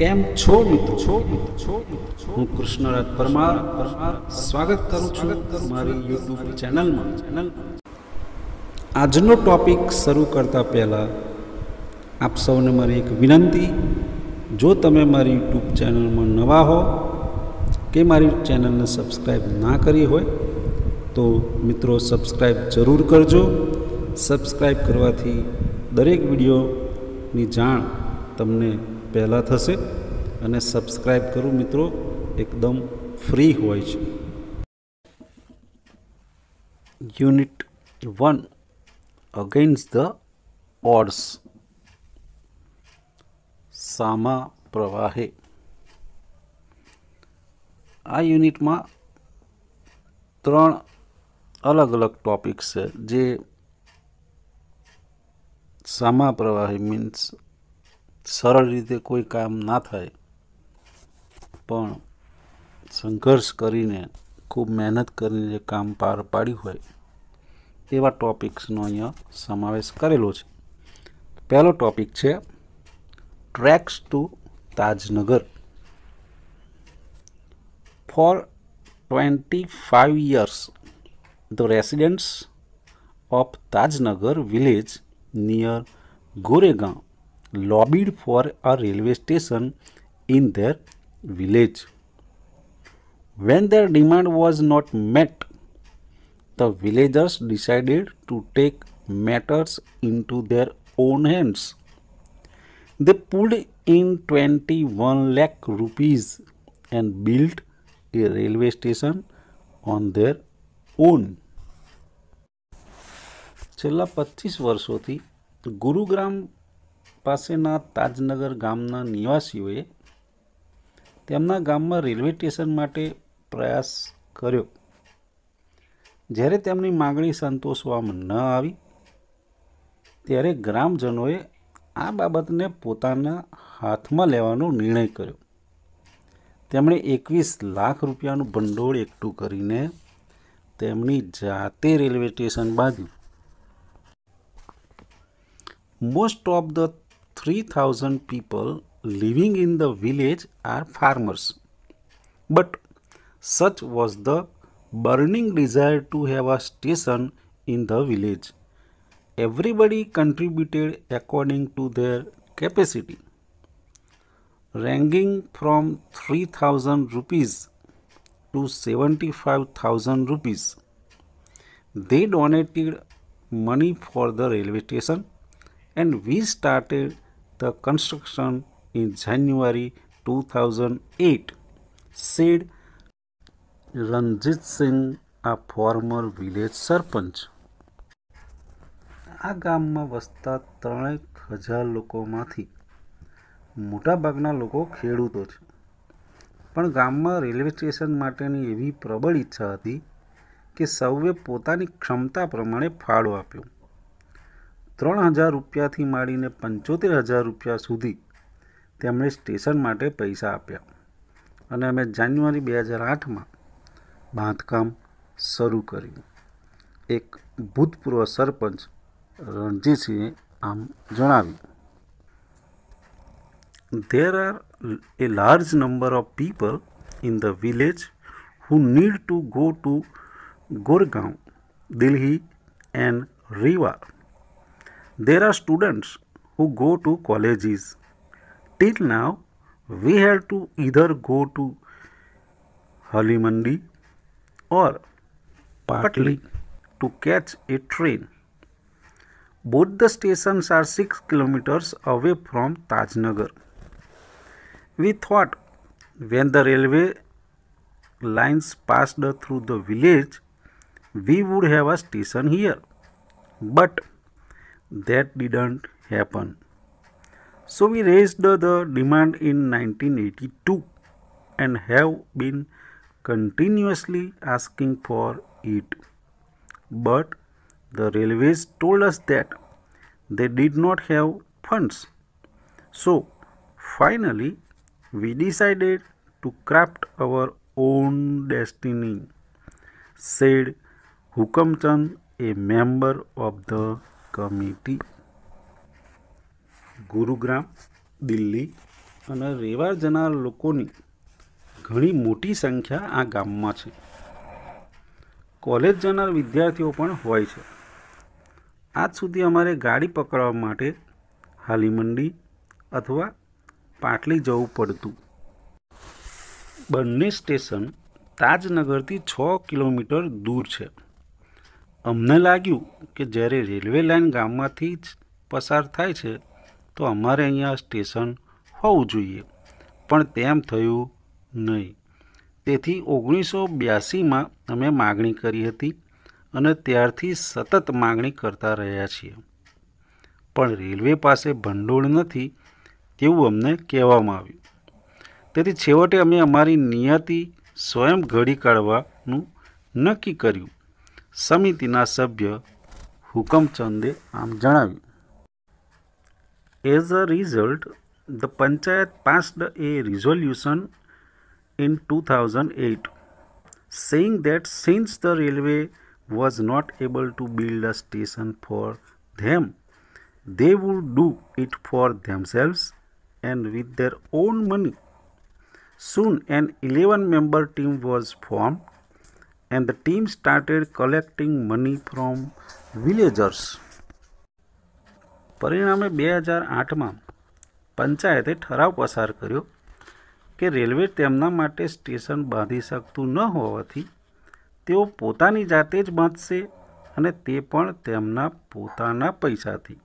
કેમ છો મિત્રો છો મિત્રો છો હું કૃષ્ણરાજ પરમાર પરમાર સ્વાગત કરું છું મારી યુટ્યુબ ચેનલમાં ચેનલ આજનો ટોપિક શરૂ કરતા પહેલાં આપ સૌને મારી એક વિનંતી જો તમે મારી યુટ્યુબ ચેનલમાં નવા હો કે મારી ચેનલને સબસ્ક્રાઈબ ના કરી હોય તો મિત્રો સબસ્ક્રાઈબ જરૂર કરજો સબસ્ક્રાઈબ કરવાથી દરેક વિડીયોની જાણ તમને પહેલાં થશે અને સબસ્ક્રાઈબ કરું મિત્રો એકદમ ફ્રી હોય છે unit one against the odds સામા પ્રવાહે આ યુનિટમાં ત્રણ અલગ અલગ ટોપિક્સ છે જે સામા પ્રવાહી મીન્સ સરળ રીતે કોઈ કામ ના થાય પણ સંઘર્ષ કરીને ખૂબ મહેનત કરીને જે કામ પાર પાડ્યું હોય એવા ટોપિક્સનો અહીંયા સમાવેશ કરેલો છે પહેલો ટોપિક છે tracks to Tajnagar for twenty five years the residents of Tajnagar village near Goregaon lobbied for a railway station in their village. When their demand was not met, the villagers decided to take matters into their own hands. They pulled in 21 lakh rupees and built a railway station on their own. છેલ્લા પચીસ વર્ષોથી ગુરુગ્રામ પાસેના તાજનગર ગામના નિવાસીઓએ તેમના ગામમાં railway station માટે પ્રયાસ કર્યો જ્યારે તેમની માગણી સંતોષવામાં ન આવી ત્યારે ગ્રામજનોએ આ બાબતને પોતાના હાથમાં લેવાનો નિર્ણય કર્યો તેમણે એકવીસ લાખ રૂપિયાનું ભંડોળ એકઠું કરીને તેમની જાતે રેલવે સ્ટેશન બાંધ્યું most of the 3000 people living in the village are farmers. But such was the burning desire to have a station in the village. Everybody contributed according to their capacity, ranging from 3000 rupees to 75,000 rupees. They donated money for the railway station and and we started the construction in January 2008, said Ranjit Singh, આ former village sarpanch આ ગામમાં વસતા ત્રણેક હજાર લોકોમાંથી મોટાભાગના લોકો ખેડૂતો છે પણ ગામમાં રેલવે સ્ટેશન માટેની એવી પ્રબળ ઈચ્છા હતી કે સૌએ પોતાની ક્ષમતા પ્રમાણે ફાળો આપ્યો ત્રણ હજાર રૂપિયાથી માંડીને પંચોતેર હજાર રૂપિયા સુધી તેમણે સ્ટેશન માટે પૈસા આપ્યા અને અમે જાન્યુઆરી બે હજાર આઠમાં બાંધકામ શરૂ કર્યું એક ભૂતપૂર્વ સરપંચ રણજીતસિંહે આમ જણાવ્યું there are a large number of people in the village who need to go to Gurgaon Delhi and Rewa there are students who go to colleges. Till now, we had to either go to Halimandi or Patli to catch a train. Both the stations are 6 kilometers away from Tajnagar. We thought when the railway lines passed through the village, we would have a station here. But that didn't happen. So we raised the, the demand in 1982 and have been continuously asking for it. But the railways told us that they did not have funds. So finally, we decided to craft our own destiny, said Hukamchand, a member of the committee Gurugram Delhi અને રેવા જનાર લોકોની ઘણી મોટી સંખ્યા આ ગામમાં છે college જનાર વિદ્યાર્થીઓ પણ હોય છે આજ સુધી અમારે ગાડી પકડવા માટે હાલીમંડી અથવા પાટલી જવું પડતું બંને સ્ટેશન તાજનગરથી છ કિલોમીટર દૂર છે અમને લાગ્યું કે જ્યારે રેલવે લાઇન ગામમાંથી જ પસાર થાય છે તો અમારે અહીંયા સ્ટેશન હોવું જોઈએ પણ તેમ થયું નહીં તેથી ઓગણીસો બ્યાસીમાં અમે માગણી કરી હતી અને ત્યારથી સતત માગણી કરતા રહ્યા છીએ પણ રેલવે પાસે ભંડોળ નથી તેવું અમને કહેવામાં આવ્યું તેથી છેવટે અમે અમારી નિયતિ સ્વયં ઘડી કાઢવાનું નક્કી કર્યું As a result, the panchayat passed a resolution in 2008 saying that since the railway was not able to build a station for them they would do it for themselves and with their own money soon an 11 member team was formed and the team started collecting money from villagers. પરિણામે બે હજાર આઠમાં પંચાયતે ઠરાવ પસાર કર્યો કે railway તેમના માટે સ્ટેશન બાંધી શકતું ન હોવાથી તેઓ પોતાની જાતે જ બાંધશે અને તે પણ તેમના પોતાના પૈસાથી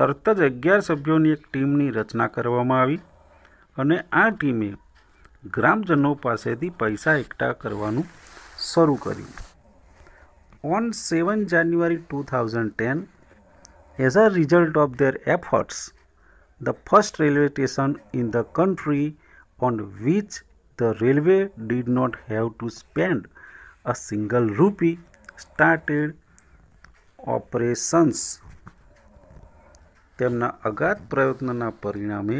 તરત જ અગિયાર સભ્યોની એક ટીમની રચના કરવામાં આવી અને આ ટીમે ગ્રામજનો પાસેથી પૈસા એકઠા કરવાનું શરૂ કરી on seven January two thousand ten as a result of their efforts the first railway station in the country on which the railway did not have to spend a single rupee started operations તેમના અગાધ પ્રયત્નના પરિણામે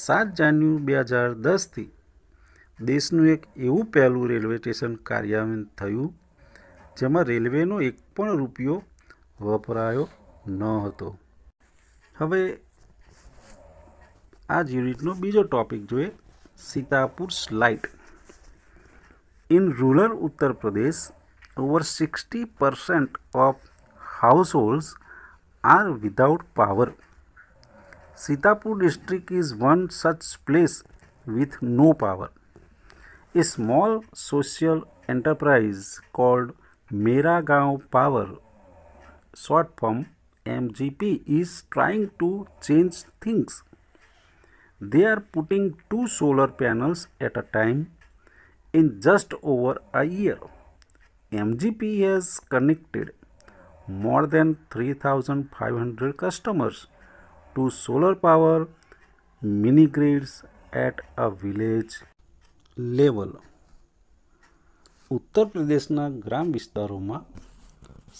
સાત જાન્યુ બે હજાર દસથી દેશનું એક એવું પહેલું રેલવે સ્ટેશન કાર્યાન્વિત થયું જેમાં રેલવેનો એક પણ રૂપિયો વપરાયો ન હતો હવે આ જ યુનિટનો બીજો ટોપિક જોઈએ Sitapur slight in rural Uttar Pradesh over sixty percent of house households are without power Sitapur district is one such place with no power A small social enterprise called Mera Gaon Power, short form MGP, is trying to change things. They are putting two solar panels at a time in just over a year. MGP has connected more than 3500 customers to solar power mini grids at a village level Uttar પ્રદેશના ગ્રામ વિસ્તારોમાં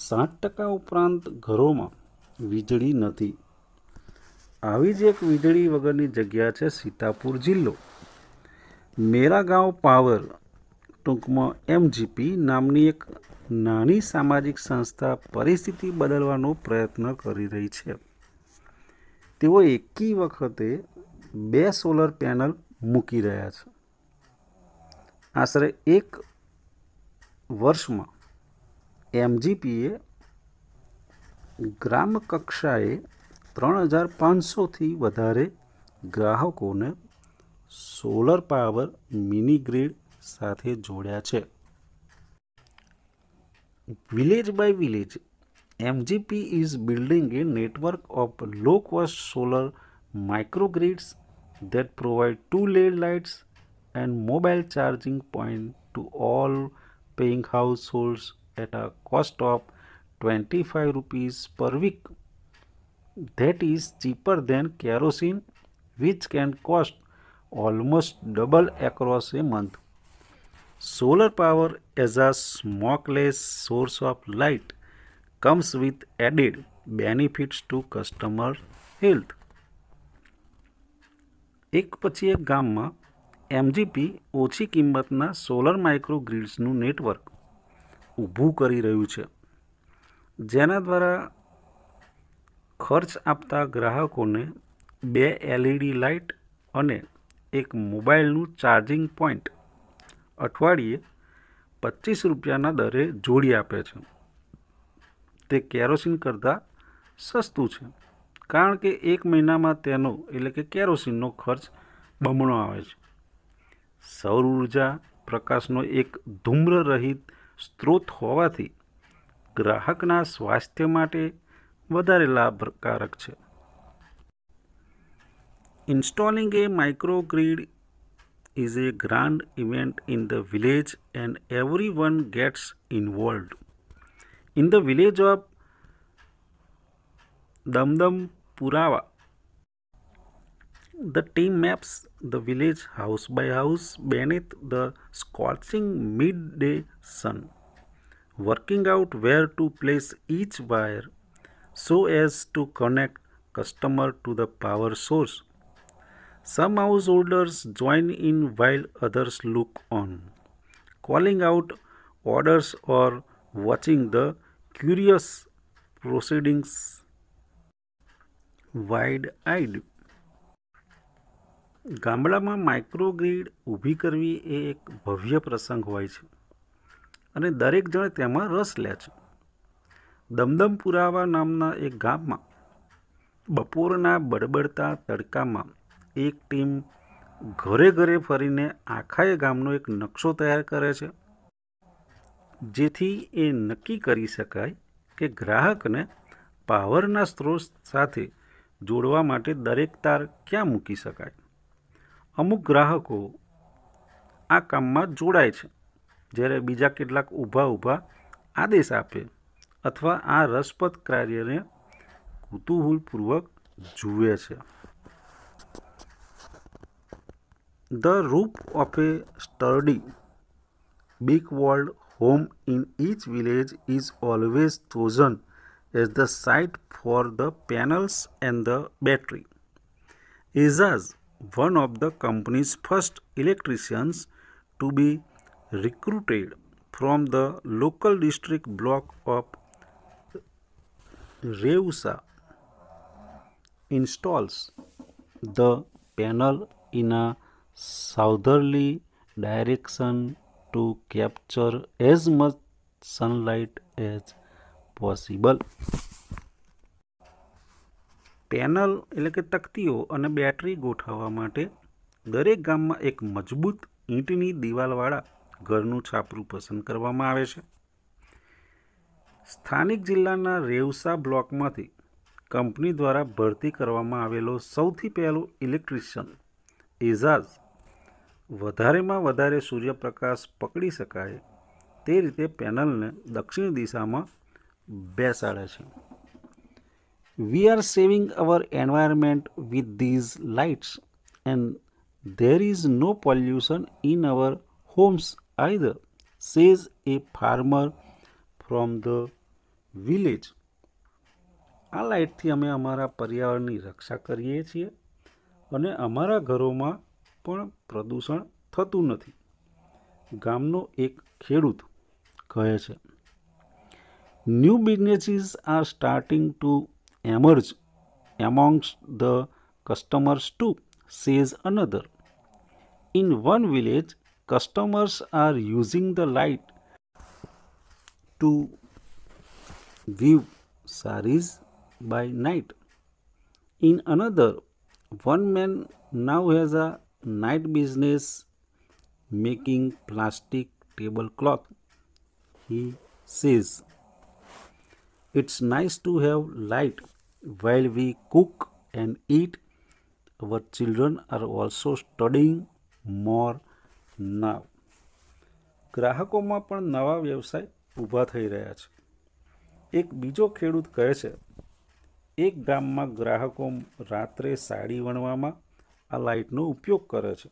સાઠ ટકા ઉપરાંત ઘરોમાં વીજળી નથી આવી જ એક વીજળી વગરની જગ્યા છે સીતાપુર જિલ્લો મેરા ગાંવ પાવર ટૂંકમાં એમજીપી નામની એક નાની સામાજિક સંસ્થા પરિસ્થિતિ બદલવાનો પ્રયત્ન કરી રહી છે તેઓ એકી વખતે બે સોલર પેનલ મૂકી રહ્યા છે આશરે એક વર્ષમાં એમજીપીએ ગ્રામ કક્ષાએ ત્રણ હજાર પાંચસોથી વધારે ગ્રાહકોને સોલર પાવર મિની ગ્રીડ સાથે જોડ્યા છે village by village MGP is building a network of low cost solar microgrids that provide two LED lights and mobile charging point to all paying households at a cost of 25 rupees per week. That is cheaper than kerosene which can cost almost double across a month. Solar power as a smokeless source of light comes with added benefits to customer health. એક પછી એક ગામમાં MGP ઓછી કિંમતના solar માઇક્રોગ્રીડ્સનું network ઊભું કરી રહ્યું છે જેના દ્વારા ખર્ચ આપતા ગ્રાહકોને બે એલઈડી લાઇટ અને એક મોબાઈલનું ચાર્જિંગ પોઈન્ટ અઠવાડિયે પચીસ રૂપિયાના દરે જોડી આપે છે તે કેરોસીન કરતાં સસ્તું છે કારણ કે એક મહિનામાં તેનો એટલે કે કેરોસીનનો ખર્ચ બમણો આવે છે સૌર ઉર્જા પ્રકાશનો એક ધૂમ્રરહિત સ્ત્રોત હોવાથી ગ્રાહકના સ્વાસ્થ્ય માટે વધારે લાભકારક છે installing a microgrid is a grand event in the village and everyone gets involved. In the village of Damdam Purava, The team maps the village house by house beneath the scorching midday sun, working out where to place each wire so as to connect customer to the power source. Some householders join in while others look on, calling out orders or watching the curious proceedings wide eyed. ગામડામાં microgrid ઊભી કરવી એ એક ભવ્ય પ્રસંગ હોય છે અને દરેક જણ તેમાં રસ લે છે દમદમ પુરાવા નામના એક ગામમાં બપોરના બડબડતા તડકામાં એક ટીમ ઘરે ઘરે ફરીને આખાએ ગામનો એક નકશો તૈયાર કરે છે જેથી એ નક્કી કરી શકાય કે ગ્રાહકને પાવરના સ્ત્રોત સાથે જોડવા માટે દરેક તાર ક્યાં મૂકી શકાય અમુક ગ્રાહકો આ કામમાં જોડાય છે જ્યારે બીજા કેટલાક ઊભા ઊભા આદેશ આપે અથવા આ રસપ્રદ કાર્યને કુતૂહલપૂર્વક જુએ છે the roof of a study big walled home in each village is always chosen as the site for the panels and the battery. Isas one of the company's first electricians to be recruited from the local district block of Reusa installs the panel in a southerly direction to capture as much sunlight as possible. Panel એટલે કે તકતીઓ અને battery ગોઠવવા માટે દરેક ગામમાં એક મજબૂત ઈંટની દિવાલવાળા ઘરનું છાપરું પસંદ કરવામાં આવે છે સ્થાનિક જિલ્લાના રેવસા બ્લોકમાંથી કંપની દ્વારા ભરતી કરવામાં આવેલો સૌથી પહેલો ઇલેક્ટ્રિશિયન એઝાઝ વધારેમાં વધારે સૂર્યપ્રકાશ પકડી શકાય તે રીતે પેનલને દક્ષિણ દિશામાં બેસાડે છે we are saving our environment with these lights and there is no pollution in our homes either says a farmer from the village આ લાઇટથી અમે અમારા પર્યાવરણની રક્ષા કરીએ છીએ અને અમારા ઘરોમાં પણ પ્રદૂષણ થતું નથી ગામનો એક ખેડૂત કહે છે new businesses are starting to emerge amongst the customers too, says another. In one village, customers are using the light to weave saris by night. In another, one man now has a night business making plastic tablecloth. He says, It's nice to have light while we cook and eat, our children are also studying more now. ગ્રાહકોમાં પણ નવા વ્યવસાય ઊભા થઈ રહ્યા છે એક બીજો ખેડૂત કહે છે એક ગામમાં ગ્રાહકો રાત્રે સાડી વણવામાં આ લાઇટનો ઉપયોગ કરે છે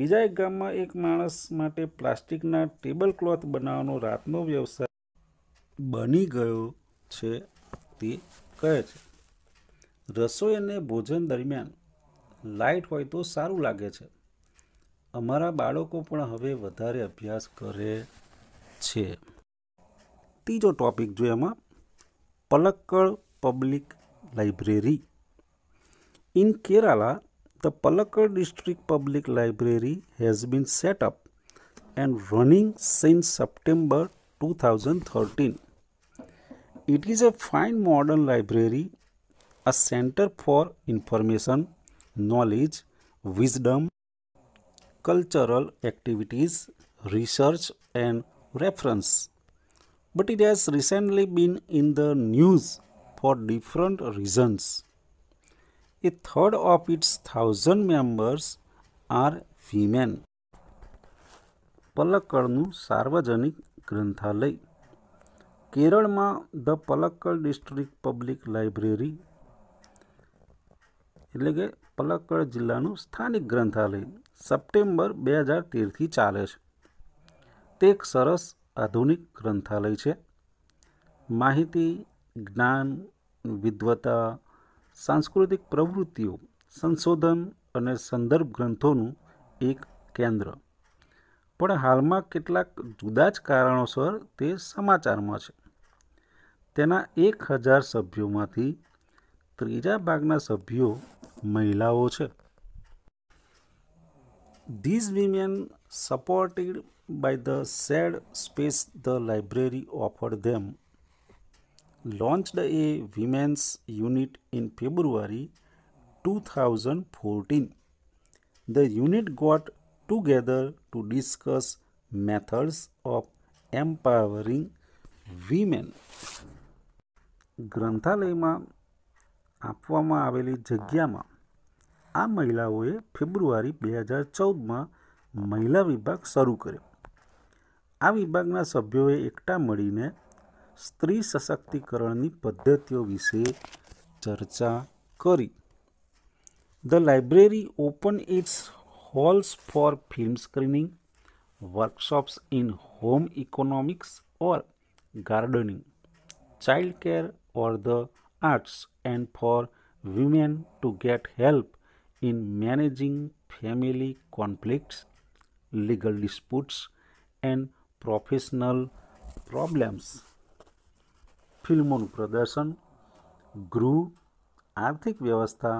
બીજા એક ગામમાં એક માણસ માટે પ્લાસ્ટિકના ટેબલ ક્લોથ બનાવવાનો રાતનો વ્યવસાય બની ગયો છે તે કહે છે રસોઈ અને ભોજન દરમિયાન લાઇટ હોય તો સારું લાગે છે અમારા બાળકો પણ હવે વધારે અભ્યાસ કરે છે ત્રીજો ટોપિક જોઈએ એમાં Palakkad public library in Kerala the Palakkad district public library has been set up and running since September two thousand thirteen It is a fine modern library, a center for information, knowledge, wisdom, cultural activities, research and reference. But it has recently been in the news for different reasons. A third of its thousand members are women. Pallakarnu Sarvajanik ગ્રંથાલય કેરળમાં the Palakkad district public library એટલે કે પલક્કડ જિલ્લાનું સ્થાનિક ગ્રંથાલય September બે હજાર તેરથી ચાલે છે તે એક સરસ આધુનિક ગ્રંથાલય છે માહિતી જ્ઞાન વિદ્વતા સાંસ્કૃતિક પ્રવૃત્તિઓ સંશોધન અને સંદર્ભ ગ્રંથોનું એક કેન્દ્ર પણ હાલમાં કેટલાક જુદા જ કારણોસર તે સમાચારમાં છે તેના એક હજાર સભ્યોમાંથી ત્રીજા ભાગના સભ્યો મહિલાઓ છે these women supported by the said space the library offered them a women's unit in February two thousand fourteen the unit got together to discuss methods of empowering women ગ્રંથાલયમાં આપવામાં આવેલી જગ્યામાં આ મહિલાઓએ ફેબ્રુઆરી બે હજાર ચૌદમાં મહિલા વિભાગ શરૂ કર્યો આ વિભાગના સભ્યોએ એકઠા મળીને સ્ત્રી સશક્તિકરણની પદ્ધતિઓ વિશે ચર્ચા કરી the library open its halls for film screening, workshops in home economics or gardening, childcare or the arts, and for women to get help in managing family conflicts, legal disputes, and professional problems ફિલ્મોનું પ્રદર્શન ગૃહ આર્થિક વ્યવસ્થા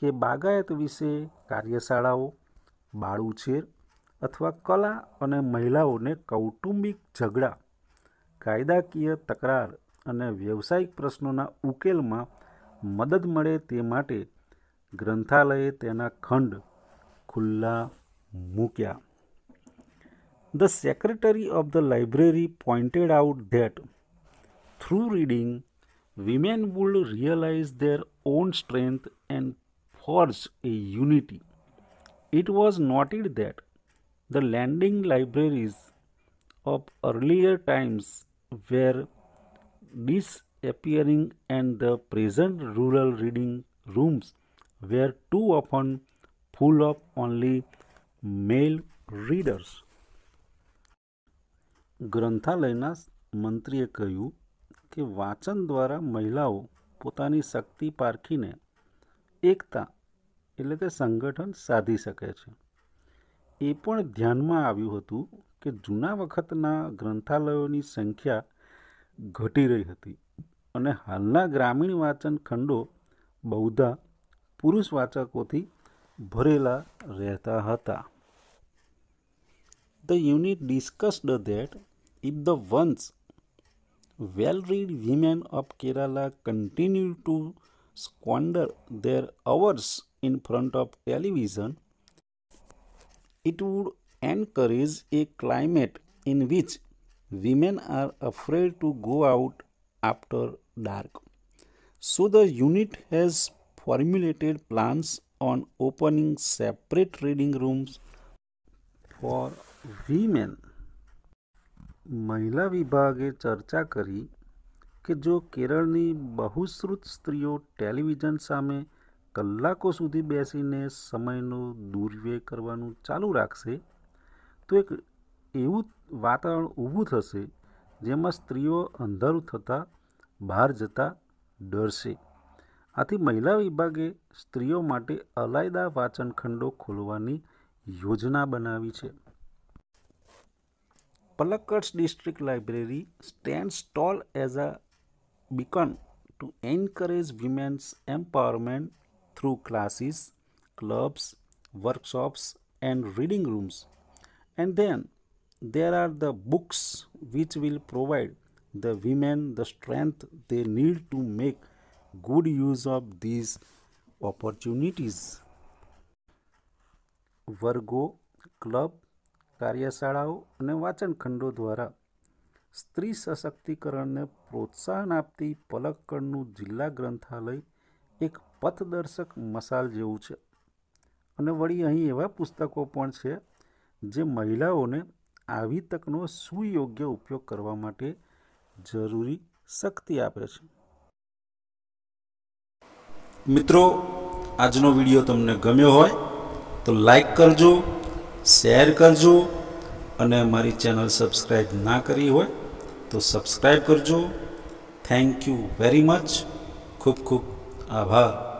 કે બાગાયત વિશે કાર્યશાળાઓ બાળુછેર અથવા કલા અને મહિલાઓને કૌટુંબિક ઝઘડા કાયદાકીય તકરાર અને વ્યવસાયિક પ્રશ્નોના ઉકેલમાં મદદ મળે તે માટે ગ્રંથાલયે તેના ખંડ ખુલ્લા મૂક્યા the secretary of the library pointed out that through reading women would realise their own strength and force a unity It was noted that the landing libraries of earlier times were disappearing and the present rural reading rooms were too often full of only male readers. ગ્રંથાલયના મંત્રીએ કહ્યું કે વાંચન દ્વારા મહિલાઓ પોતાની શક્તિ પારખીને એકતા એટલે કે સંગઠન સાધી શકે છે એ પણ ધ્યાનમાં આવ્યું હતું કે જૂના વખતના ગ્રંથાલયોની સંખ્યા ઘટી રહી હતી અને હાલના ગ્રામીણ વાંચન ખંડો બહુધા પુરુષ વાચકોથી ભરેલા રહેતા હતા The unit discussed that if the once well read women of Kerala continue to squander their hours in front of television it would encourage a climate in which women are afraid to go out after dark. So the unit has formulated plans on opening separate reading rooms for women. મહિલા વિભાગે ચર્ચા કરી કે જો કેરળની બહુશ્રુત સ્ત્રીઓ television સામે કલાકો સુધી બેસીને સમયનો દુર્વ્યય કરવાનું ચાલુ રાખશે તો એક એવું વાતાવરણ ઊભું થશે જેમાં સ્ત્રીઓ અંધારું થતાં બહાર જતા ડરશે આથી મહિલા વિભાગે સ્ત્રીઓ માટે અલાયદા વાચનખંડો ખોલવાની યોજના બનાવી છે Palakkad district library stands tall as a beacon to encourage women's empowerment through classes, clubs, workshops, and reading rooms. And then there are the books which will provide the women the strength they need to make good use of these opportunities. વર્ગો Club, કાર્યશાળાઓ અને વાંચનખંડો દ્વારા સ્ત્રી સશક્તિકરણને પ્રોત્સાહન આપતી પલક્કડનું જિલ્લા ગ્રંથાલય એક પથદર્શક મસાલ જેવું છે અને વળી અહીં એવા પુસ્તકો પણ છે જે મહિલાઓને આવી તકનો સુયોગ્ય ઉપયોગ કરવા માટે જરૂરી શક્તિ આપે છે મિત્રો આજનો વિડીયો તમને ગમ્યો હોય તો લાઈક કરજો શેર કરજો અને મારી ચેનલ સબસ્ક્રાઈબ ના કરી હોય તો સબસ્ક્રાઈબ કરજો થેન્ક યુ વેરી મચ ખૂબ ખૂબ આભાર